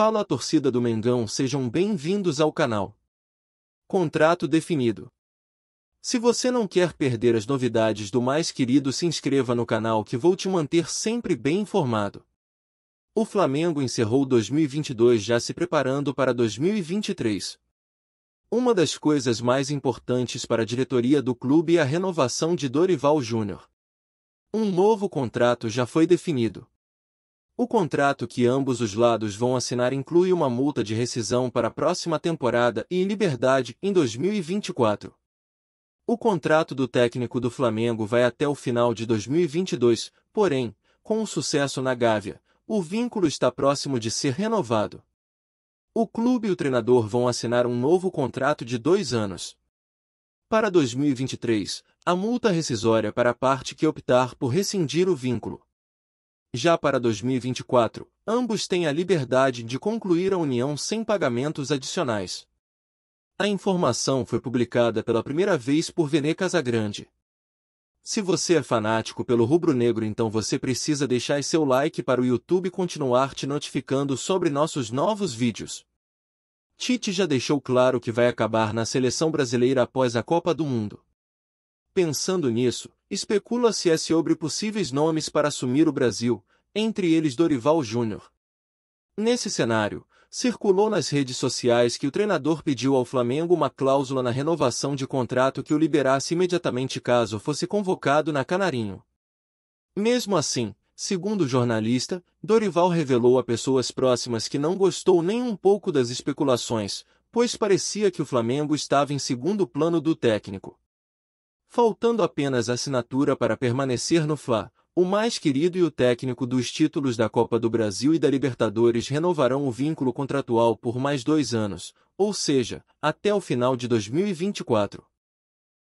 Fala a torcida do Mengão, sejam bem-vindos ao canal. Contrato definido. Se você não quer perder as novidades do mais querido, se inscreva no canal que vou te manter sempre bem informado. O Flamengo encerrou 2022 já se preparando para 2023. Uma das coisas mais importantes para a diretoria do clube é a renovação de Dorival Júnior. Um novo contrato já foi definido. O contrato que ambos os lados vão assinar inclui uma multa de rescisão para a próxima temporada e liberdade em 2024. O contrato do técnico do Flamengo vai até o final de 2022, porém, com o sucesso na Gávea, o vínculo está próximo de ser renovado. O clube e o treinador vão assinar um novo contrato de dois anos. Para 2023, a multa rescisória para a parte que optar por rescindir o vínculo já para 2024, ambos têm a liberdade de concluir a união sem pagamentos adicionais. A informação foi publicada pela primeira vez por Vene Casagrande. Se você é fanático pelo rubro-negro, então você precisa deixar seu like para o YouTube continuar te notificando sobre nossos novos vídeos. Tite já deixou claro que vai acabar na seleção brasileira após a Copa do Mundo. Pensando nisso, Especula-se é sobre possíveis nomes para assumir o Brasil, entre eles Dorival Júnior. Nesse cenário, circulou nas redes sociais que o treinador pediu ao Flamengo uma cláusula na renovação de contrato que o liberasse imediatamente caso fosse convocado na Canarinho. Mesmo assim, segundo o jornalista, Dorival revelou a pessoas próximas que não gostou nem um pouco das especulações, pois parecia que o Flamengo estava em segundo plano do técnico faltando apenas assinatura para permanecer no Fla, o mais querido e o técnico dos títulos da Copa do Brasil e da Libertadores renovarão o vínculo contratual por mais dois anos, ou seja, até o final de 2024.